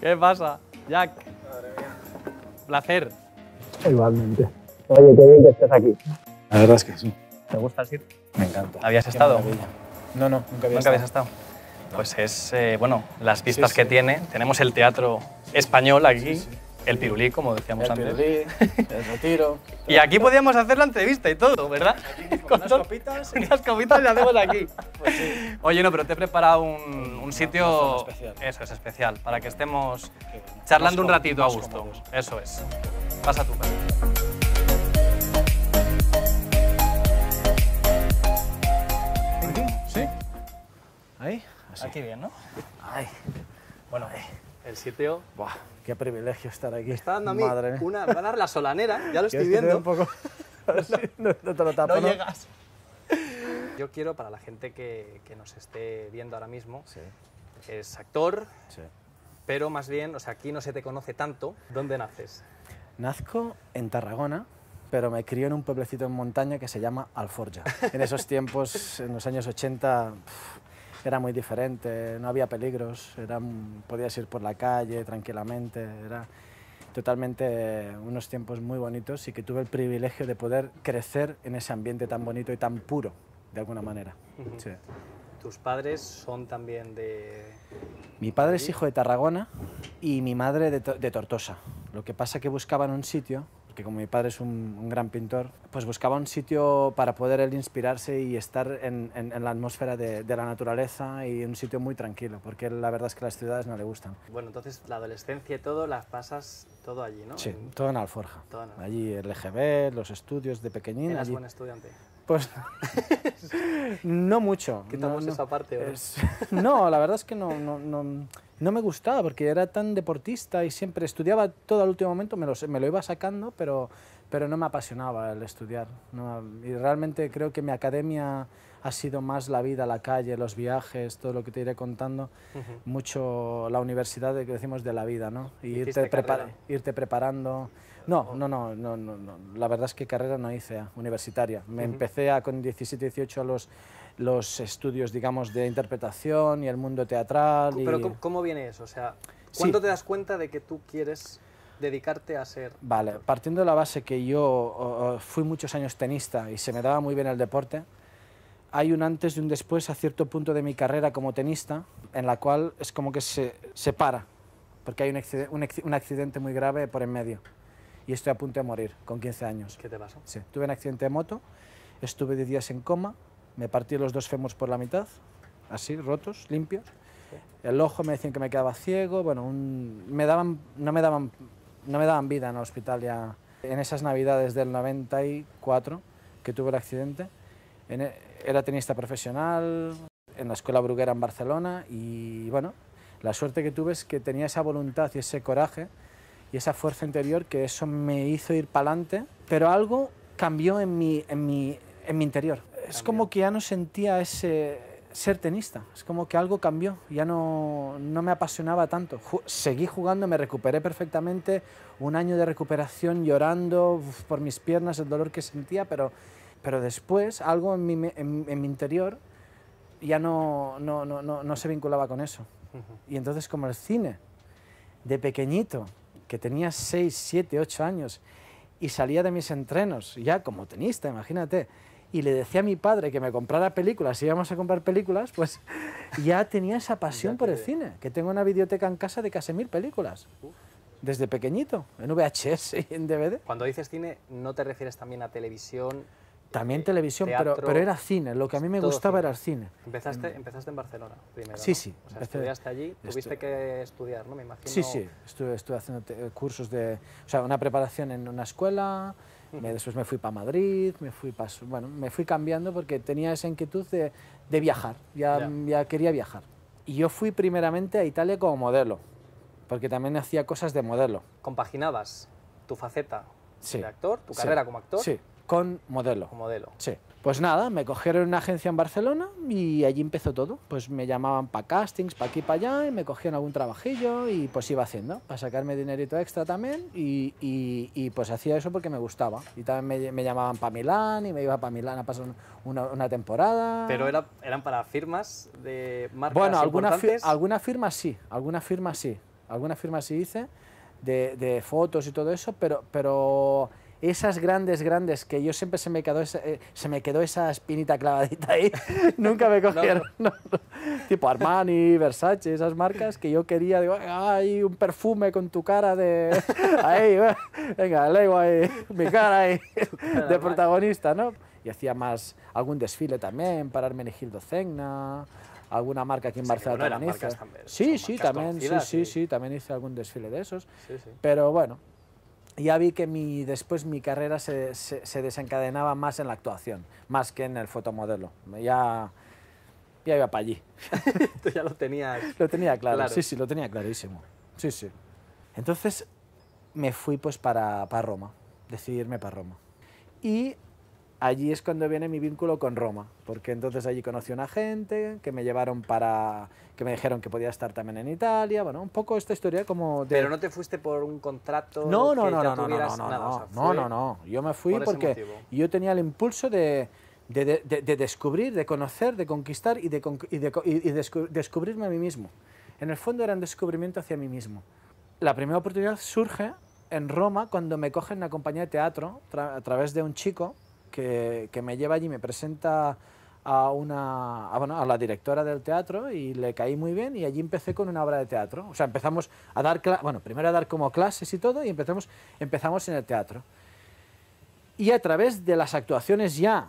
¿Qué pasa, Jack? Madre mía. Placer. Igualmente. Oye, qué bien que estés aquí. La verdad es que sí. ¿Te gusta el sitio? Me encanta. ¿Habías estado? No, no, nunca había ¿Nunca habías estado? Pues es, eh, bueno, las pistas que tiene. Tenemos el teatro español aquí. El pirulí, como decíamos antes. el Pirulí, el retiro. y aquí podíamos hacer la entrevista y todo, ¿verdad? con las copitas. las copitas las hacemos aquí. Pues sí. Oye, no, pero te he preparado un, sitio. Especial. Eso es especial, para que estemos charlando un ratito a gusto. Eso es. Pasa tú, ¿Sí? Ahí, Aquí bien, ¿no? Ahí. Bueno, ahí. El sitio. Buah, qué privilegio estar aquí. Está dando a mí Madre una. Va a dar la solanera, ya lo estoy viendo. Un poco. no, te lo tapo, llegas. Yo quiero para la gente que, que nos esté viendo ahora mismo, sí. es actor, sí. pero más bien, o sea, aquí no se te conoce tanto. ¿Dónde naces? Nazco en Tarragona, pero me crió en un pueblecito en montaña que se llama Alforja. En esos tiempos, en los años 80, era muy diferente, no había peligros, era, podías ir por la calle tranquilamente, era totalmente unos tiempos muy bonitos y que tuve el privilegio de poder crecer en ese ambiente tan bonito y tan puro, de alguna manera. sí. ¿Tus padres son también de...? Mi padre es hijo de Tarragona y mi madre de, Tortosa. Lo que pasa es que buscaban un sitio como mi padre es un, gran pintor, pues buscaba un sitio para poder él inspirarse y estar en, en, la atmósfera de, de, la naturaleza y un sitio muy tranquilo, porque la verdad es que las ciudades no le gustan. Bueno, entonces la adolescencia y todo las pasas todo allí, ¿no? Sí, todo en Alforja. Allí el EGB, los estudios de pequeñín. ¿Eras buen estudiante? Pues no mucho. Quitamos esa parte. No, la verdad es que no, no no me gustaba porque era tan deportista y siempre estudiaba todo al último momento, me lo, iba sacando, pero, pero no me apasionaba el estudiar. y realmente creo que mi academia ha sido más la vida, la calle, los viajes, todo lo que te iré contando, mucho la universidad que decimos de la vida, ¿no? Y irte, irte preparando. Oh. No, no, no, no, no, la verdad es que carrera no hice eh, universitaria. Me empecé con 17, 18 a los los estudios, digamos, de interpretación y el mundo teatral. Pero ¿cómo, viene eso? O sea, ¿cuándo te das cuenta de que tú quieres dedicarte a ser... Vale, partiendo de la base que yo fui muchos años tenista y se me daba muy bien el deporte, hay un antes y un después a cierto punto de mi carrera como tenista, en la cual es como que se, se para, porque hay un accidente, muy grave por en medio. Y estoy a punto de morir, con 15 años. ¿Qué te pasó? Sí, tuve un accidente de moto, estuve 10 días en coma, me partí los dos fémurs por la mitad, así, rotos, limpios. El ojo me decían que me quedaba ciego, bueno, me daban, no, me daban, no me daban vida en el hospital ya. En esas navidades del 94 que tuve el accidente, e, era tenista profesional en la escuela bruguera en Barcelona y bueno, la suerte que tuve es que tenía esa voluntad y ese coraje y esa fuerza interior que eso me hizo ir pa'lante. pero algo cambió en en en mi interior es como que ya no sentía ese ser tenista, es como que algo cambió, ya no, me apasionaba tanto. seguí jugando, me recuperé perfectamente, un año de recuperación llorando por mis piernas, el dolor que sentía, pero, pero después algo en mi, interior ya no, no, se vinculaba con eso. Y entonces como el cine, de pequeñito, que tenía 6, 7, 8 años, y salía de mis entrenos, ya como tenista, imagínate, y le decía a mi padre que me comprara películas, si íbamos a comprar películas, pues ya tenía esa pasión por el cine, que tengo una biblioteca en casa de casi mil películas. Desde pequeñito, en VHS y en DVD. Cuando dices cine, ¿no te refieres también a televisión? También eh, televisión, pero, pero, era cine. Lo que a mí me gustaba era el cine. Empezaste, em, empezaste en Barcelona primero. Sí, sí. estudiaste allí, tuviste que estudiar, ¿no? Me imagino. Sí, sí. Estuve, estuve haciendo cursos de. O sea, una preparación en una escuela, me, después me fui para Madrid, me fui Bueno, me fui cambiando porque tenía esa inquietud de, viajar, ya, ya quería viajar. Y yo fui primeramente a Italia como modelo, porque también hacía cosas de modelo. ¿Compaginabas tu faceta de actor, tu carrera como actor? Sí con modelo. modelo. Sí. Pues nada, me cogieron una agencia en Barcelona y allí empezó todo. Pues me llamaban para castings, para aquí, para allá, y me cogían algún trabajillo y pues iba haciendo, para sacarme dinerito extra también y, y, pues hacía eso porque me gustaba. Y también me, llamaban para Milán y me iba para Milán a pasar una, temporada. ¿Pero eran para firmas de marcas Bueno, alguna, alguna firma sí, alguna firma sí, alguna firma sí hice de, de fotos y todo eso, pero... pero esas grandes, grandes, que yo siempre se me quedó esa, eh, se me quedó espinita clavadita ahí, nunca me cogieron. tipo Armani, Versace, esas marcas que yo quería, digo, ay, un perfume con tu cara de... ahí, venga, lego ahí, mi cara ahí, de protagonista, ¿no? Y hacía más algún desfile también para Hermenegildo cegna alguna marca aquí en Barcelona sí, sí, también, sí, sí, sí, también hice algún desfile de esos. Pero bueno, ya vi que mi, después mi carrera se, desencadenaba más en la actuación, más que en el fotomodelo. Ya, ya iba para allí. ya lo tenías. Lo tenía claro. sí, sí, lo tenía clarísimo. Sí, sí. Entonces me fui pues para, para Roma, decidirme para Roma. Y allí es cuando viene mi vínculo con Roma, porque entonces allí conocí a una gente que me llevaron para, que me dijeron que podía estar también en Italia, bueno, un poco esta historia como... De... Pero no te fuiste por un contrato... No, no, no, no, no, no, no, no, no, no, no, yo me fui porque yo tenía el impulso de, de, de, descubrir, de conocer, de conquistar y, de, y, y descubrirme a mí mismo. En el fondo era un descubrimiento hacia mí mismo. La primera oportunidad surge en Roma cuando me cogen la compañía de teatro a través de un chico que, me lleva allí, me presenta a, una, a, bueno, a la directora del teatro y le caí muy bien y allí empecé con una obra de teatro. O sea, empezamos a dar, bueno, primero a dar como clases y todo y empezamos, empezamos en el teatro. Y a través de las actuaciones ya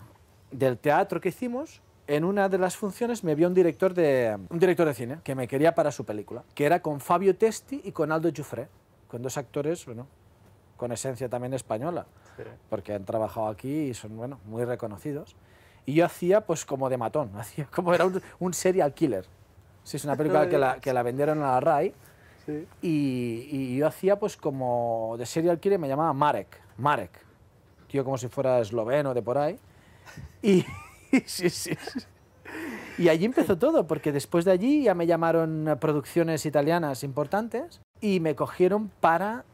del teatro que hicimos, en una de las funciones me vio un director de, un director de cine que me quería para su película, que era con Fabio Testi y con Aldo Giuffre, con dos actores, bueno, con esencia también española, porque han trabajado aquí y son bueno, muy reconocidos. Y yo hacía pues como de matón, hacía como era un, serial killer. Sí, es una película que la, que la vendieron a la RAI. Y, yo hacía pues como de serial killer, me llamaba Marek, Marek. Yo como si fuera esloveno de por ahí. Y, y sí, sí, y allí empezó todo, porque después de allí ya me llamaron producciones italianas importantes y me cogieron para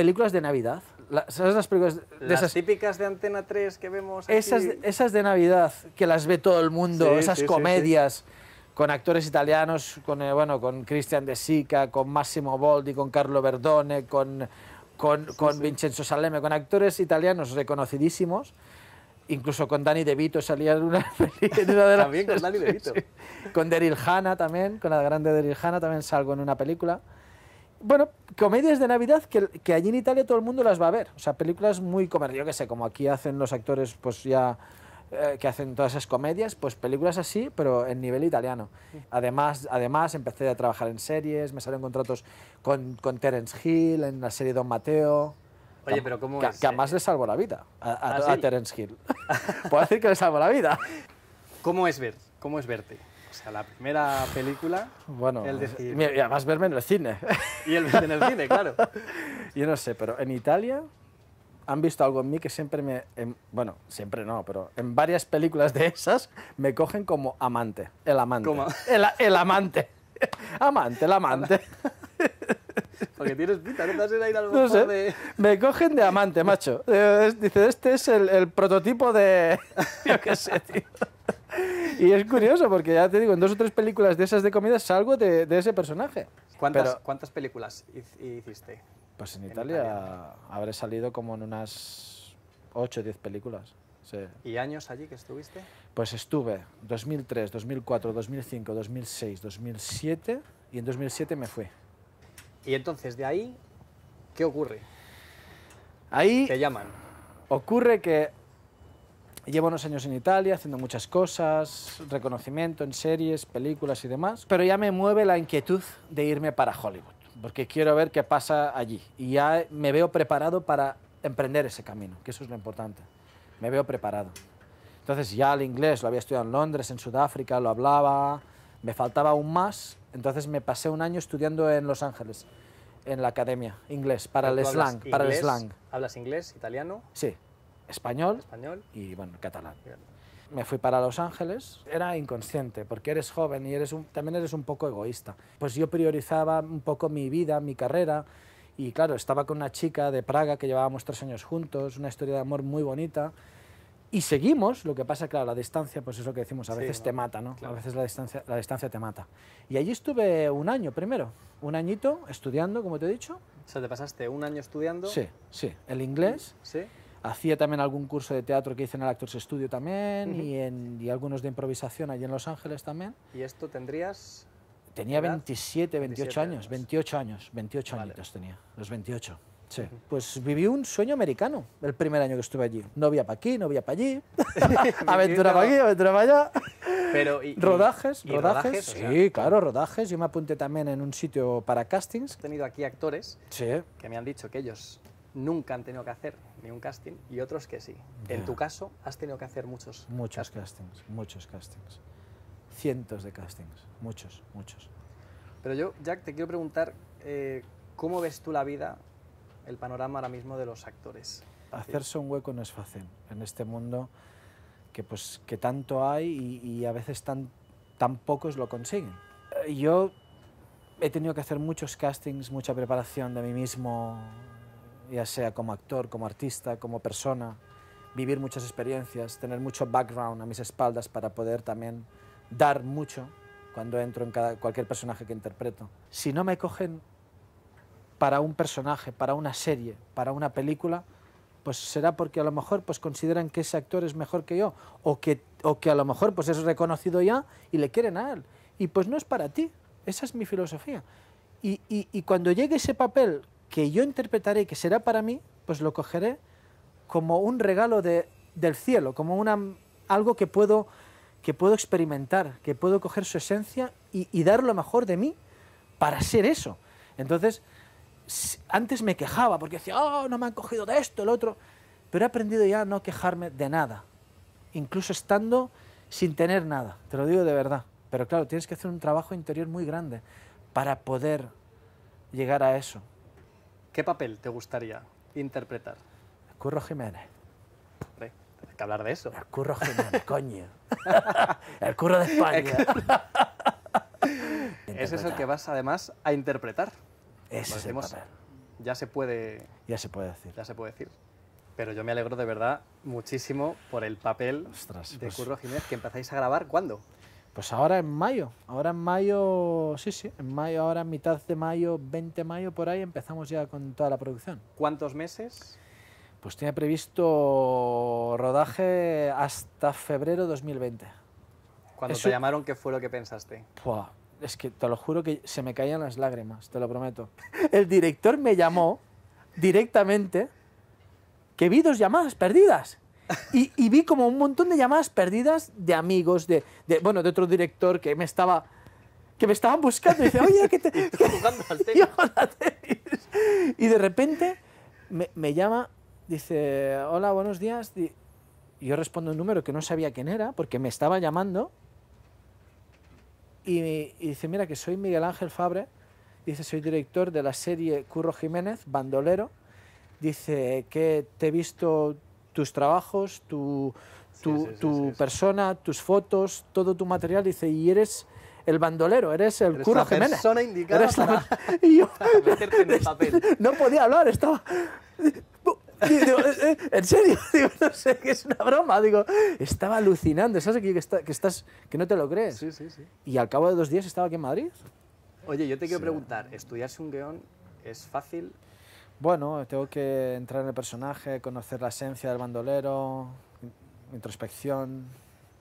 películas de Navidad. las películas de, esas típicas de Antena 3 que vemos? Esas, esas de Navidad, que las ve todo el mundo, esas comedias con actores italianos, con, Cristian eh, bueno, con Christian De Sica, con Massimo Boldi, con Carlo Verdone, con, con, con Vincenzo Saleme, con actores italianos reconocidísimos incluso con De Vito salía en una película. De también con Danny De Vito. Con Deril Hanna también, con la grande Deril Hanna también salgo en una película. Bueno, comedias de Navidad que, que, allí en Italia todo el mundo las va a ver. O sea, películas muy comerciales, yo que sé, como aquí hacen los actores, pues ya eh, que hacen todas esas comedias, pues películas así, pero en nivel italiano. Además, además empecé a trabajar en series, me salen contratos con, Terence Hill, en la serie Don Mateo. Oye, pero ¿cómo es? que eh? le salvó la vida a, ¿Ah, Terence Hill. Puedo decir que le salvo la vida. ¿Cómo es, ver, ¿Cómo es verte? O sea, la primera película. Bueno, vas a verme en el cine. Y el en el cine, claro. Yo no sé, pero en Italia han visto algo en mí que siempre me. Em, bueno, siempre no, pero en varias películas de esas me cogen como amante. El amante. El, amante. Amante, el amante. Porque tienes pinta, no te vas a ir no sé, de... Me cogen de amante, macho. Eh, dice, este es el, el prototipo de. Yo qué sé, tío. Y es curioso, porque ya te digo, en dos o tres películas de esas de comida salgo de, ese personaje. ¿Cuántas, ¿cuántas películas hiciste? Pues en, Italia, habré salido como en unas 8 o 10 películas. ¿Y años allí que estuviste? Pues estuve 2003, 2004, 2005, 2006, 2007 y en 2007 me fui. Y entonces de ahí, ¿qué ocurre? Ahí... Te llaman. Ocurre que Llevo unos años en Italia haciendo muchas cosas, reconocimiento en series, películas y demás, pero ya me mueve la inquietud de irme para Hollywood, porque quiero ver qué pasa allí. Y ya me veo preparado para emprender ese camino, que eso es lo importante. Me veo preparado. Entonces ya el inglés lo había estudiado en Londres, en Sudáfrica, lo hablaba, me faltaba aún más, entonces me pasé un año estudiando en Los Ángeles, en la academia, inglés, para el slang. para el slang. ¿Hablas inglés, italiano? Sí español, y bueno, catalán. Me fui para Los Ángeles, era inconsciente, porque eres joven y eres un, también eres un poco egoísta. Pues yo priorizaba un poco mi vida, mi carrera, y claro, estaba con una chica de Praga que llevábamos tres años juntos, una historia de amor muy bonita, y seguimos, lo que pasa, claro, la distancia, pues es lo que decimos, a veces te mata, ¿no? A veces la distancia, la distancia te mata. Y allí estuve un año primero, un añito estudiando, como te he dicho. O sea, te pasaste un año estudiando. Sí, sí, el inglés. Sí. Hacía también algún curso de teatro que hice en el Actors Studio también y, algunos de improvisación allí en Los Ángeles también. ¿Y esto tendrías? Tenía 27, 28 años, 28 años, 28 tenía, los 28. Sí. Pues viví un sueño americano el primer año que estuve allí. Novia para aquí, novia para allí, aventura para aquí, aventura para allá. Pero, rodajes, rodajes, sí, claro, rodajes. Yo me apunté también en un sitio para castings. He tenido aquí actores que me han dicho que ellos nunca han tenido que hacer ni un casting y otros que sí. En tu caso, has tenido que hacer muchos. Muchos castings. muchos castings. Cientos de castings, muchos, muchos. Pero yo, Jack, te quiero preguntar, eh, ¿cómo ves tú la vida, el panorama ahora mismo de los actores? Hacerse un hueco no es fácil en este mundo que, pues, que tanto hay y, a veces tan, tan pocos lo consiguen. Eh, yo he tenido que hacer muchos castings, mucha preparación de mí mismo, ya sea como actor, como artista, como persona, vivir muchas experiencias, tener mucho background a mis espaldas para poder también dar mucho cuando entro en cada, cualquier personaje que interpreto. Si no me cogen para un personaje, para una serie, para una película, pues será porque a lo mejor pues consideran que ese actor es mejor que yo o que, o que a lo mejor pues es reconocido ya y le quieren a él. Y pues no es para ti. Esa es mi filosofía. Y, y, y cuando llegue ese papel que yo interpretaré que será para mí, pues lo cogeré como un regalo del cielo, como una, algo que puedo, que puedo experimentar, que puedo coger su esencia y, y dar lo mejor de mí para ser eso. Entonces, antes me quejaba porque decía, oh, no me han cogido de esto, el otro, pero he aprendido ya a no quejarme de nada, incluso estando sin tener nada, te lo digo de verdad. Pero claro, tienes que hacer un trabajo interior muy grande para poder llegar a eso. ¿Qué papel te gustaría interpretar? Curro Jiménez. hay que hablar de eso. El Curro Jiménez, coño. El Curro de España. Ese es el que vas además a interpretar. Eso es papel. Ya se puede. Ya se puede decir. Ya se puede decir. Pero yo me alegro de verdad muchísimo por el papel de pues Curro Jiménez que empezáis a grabar. ¿Cuándo? Pues ahora en mayo, ahora en mayo, sí, sí, en mayo, ahora en mitad de mayo, 20 de mayo, por ahí empezamos ya con toda la producción. ¿Cuántos meses? Pues tiene previsto rodaje hasta febrero 2020. Cuando te llamaron, ¿qué fue lo que pensaste? ¡Puah! es que te lo juro que se me caían las lágrimas, te lo prometo. El director me llamó directamente que vi dos llamadas perdidas. Y, vi como un montón de llamadas perdidas de amigos, de, bueno, de otro director que me estaba que me estaban buscando y dice, oye, que te... Y de repente me, llama, dice, hola, buenos días. Y yo respondo un número que no sabía quién era, porque me estaba llamando. Y, y dice, mira, que soy Miguel Ángel Fabre. Dice, soy director de la serie Curro Jiménez, Bandolero. Dice, que te he visto tus trabajos, tu, persona, tus fotos, todo tu material. Dice, y eres el bandolero, eres el eres Curro la indicada No podía hablar, estaba... Eh, eh, en serio, no sé, que es una broma. Digo, estaba alucinando, ¿sabes? Que, que, estás, que no te lo crees. Y al cabo de dos días estaba aquí en Madrid. Oye, yo te quiero preguntar, ¿estudiarse un guión es fácil? Bueno, tengo que entrar en el personaje, conocer la esencia del bandolero, introspección.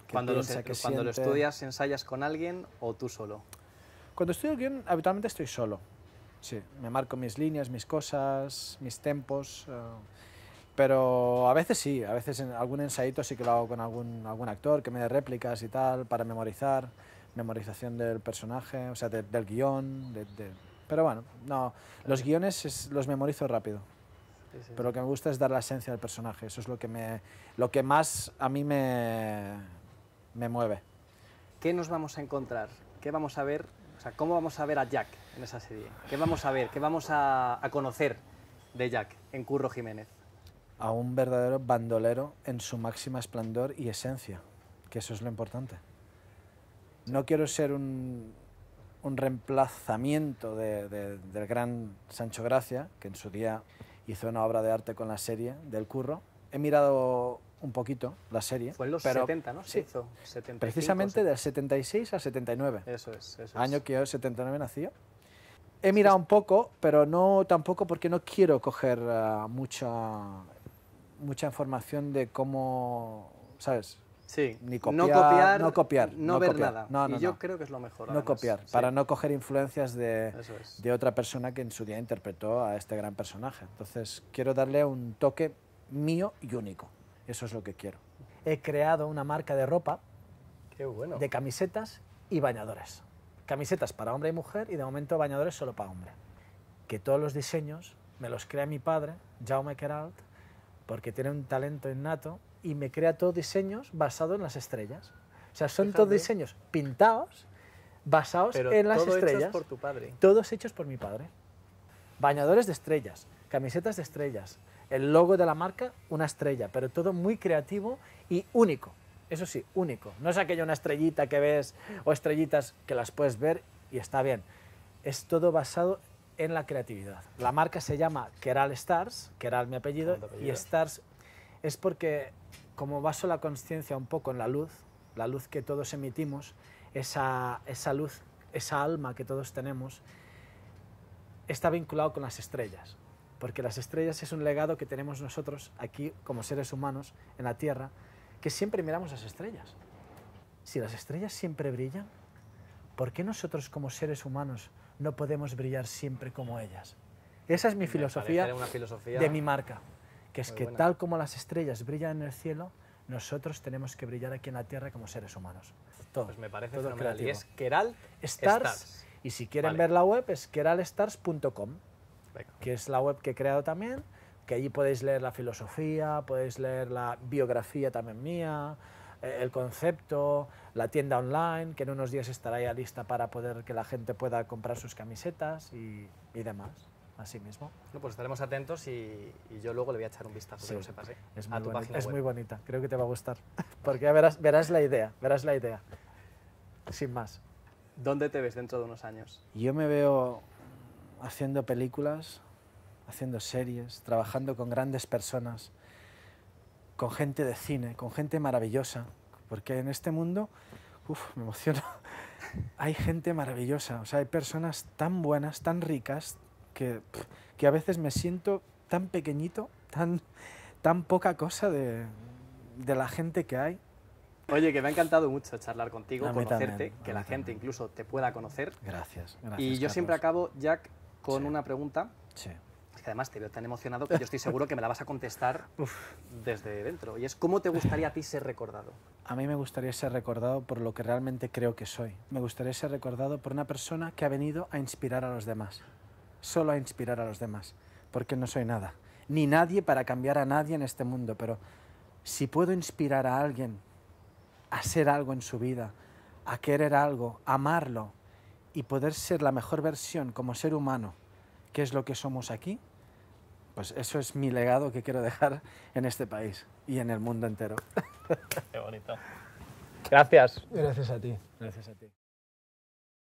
cuando, lo, cuando lo estudias, ¿ensayas con alguien o tú solo? Cuando estudio guión, habitualmente estoy solo. Sí, me marco mis líneas, mis cosas, mis tempos. Eh, pero a veces sí, a veces en algún ensayito sí que lo hago con algún, algún actor que me dé réplicas y tal para memorizar, memorización del personaje, o sea, del guión, de pero bueno, no, los guiones los memorizo rápido. Pero lo que me gusta es dar la esencia del personaje. Eso es lo que, me, lo que más a mí me, me mueve. ¿Qué nos vamos a encontrar? ¿Qué vamos a ver? sea, ¿cómo vamos a ver a Jack en esa serie? ¿Qué vamos a ver? ¿Qué vamos a, a conocer de Jack en Curro Jiménez? A un verdadero bandolero en su máxima esplendor y esencia, que eso es lo importante. No quiero ser un, un reemplazamiento del gran Sancho Gracia, que en su día hizo una obra de arte con la serie del Curro. He mirado un poquito la serie. Fue en los pero, 70, ¿no? sí, precisamente del 76 al 79. Eso es, eso Año que yo, 79, nací. He mirado un poco, pero no tampoco porque no quiero coger ah, mucha, mucha información de cómo, ¿sabes? Sí. Ni copiar, no copiar, no, copiar, ver nada. y yo creo que es lo mejor. No copiar, para no coger influencias de, otra persona que en su día interpretó a este gran personaje. Entonces, quiero darle un toque mío y único. Eso es lo que quiero. He creado una marca de ropa, bueno. de camisetas y bañadores. Camisetas para hombre y mujer y de momento bañadores solo para hombre. Que todos los diseños me los crea mi padre, Jaume Queralt, porque tiene un talento innato y me crea todos diseños basados en las estrellas. O sea, son todos diseños pintados basados en las todo estrellas. Hechos por tu padre. Todos hechos por mi padre. Bañadores de estrellas, camisetas de estrellas, el logo de la marca, una estrella, pero todo muy creativo y único. Eso sí, único. No es aquella una estrellita que ves o estrellitas que las puedes ver y está bien. Es todo basado en la creatividad. La marca se llama Keral Stars, Keral mi apellido, y Stars es porque como vaso la conciencia un poco en la luz, la luz que todos emitimos, esa, luz, esa alma que todos tenemos, está vinculado con las estrellas, porque las estrellas es un legado que tenemos nosotros aquí como seres humanos en la Tierra, que siempre miramos las estrellas. Si las estrellas siempre brillan, ¿por qué nosotros como seres humanos no podemos brillar siempre como ellas? Esa es mi filosofía de mi marca es que tal como las estrellas brillan en el cielo, nosotros tenemos que brillar aquí en la Tierra como seres humanos. Todo, pues me parece fenomenal. Y es Keral Stars, Y si quieren ver la web es keralstars.com, que es la web que he creado también, que allí podéis leer la filosofía, podéis leer la biografía también mía, eh, el concepto, la tienda online, que en unos días estará ya lista para poder que la gente pueda comprar sus camisetas y, y demás así mismo. No, pues estaremos atentos y, yo luego le voy a echar un vistazo, que sepas, es muy bonita, creo que te va a gustar, porque verás, verás la idea, verás la idea, sin más. ¿Dónde te ves dentro de unos años? Yo me veo haciendo películas, haciendo series, trabajando con grandes personas, con gente de cine, con gente maravillosa, porque en este mundo, uff, me emociona, hay gente maravillosa, o sea, hay personas tan buenas, tan ricas, que, a veces me siento tan pequeñito, tan, poca cosa de, la gente que hay. Oye, que me ha encantado mucho charlar contigo, conocerte, que la gente incluso te pueda conocer. Gracias. gracias y yo siempre acabo, Jack, con una pregunta. Sí. Es que además te veo tan emocionado que yo estoy seguro que me la vas a contestar desde dentro. Y es, ¿cómo te gustaría a ti ser recordado? A mí me gustaría ser recordado por lo que realmente creo que soy. Me gustaría ser recordado por una persona que ha venido a inspirar a los demás solo a inspirar a los demás, porque no soy nada, ni nadie para cambiar a nadie en este mundo, pero si puedo inspirar a alguien a ser algo en su vida, a querer algo, amarlo y poder ser la mejor versión como ser humano, que es lo que somos aquí, pues eso es mi legado que quiero dejar en este país y en el mundo entero. Qué bonito. Gracias. Gracias a ti. Gracias a ti.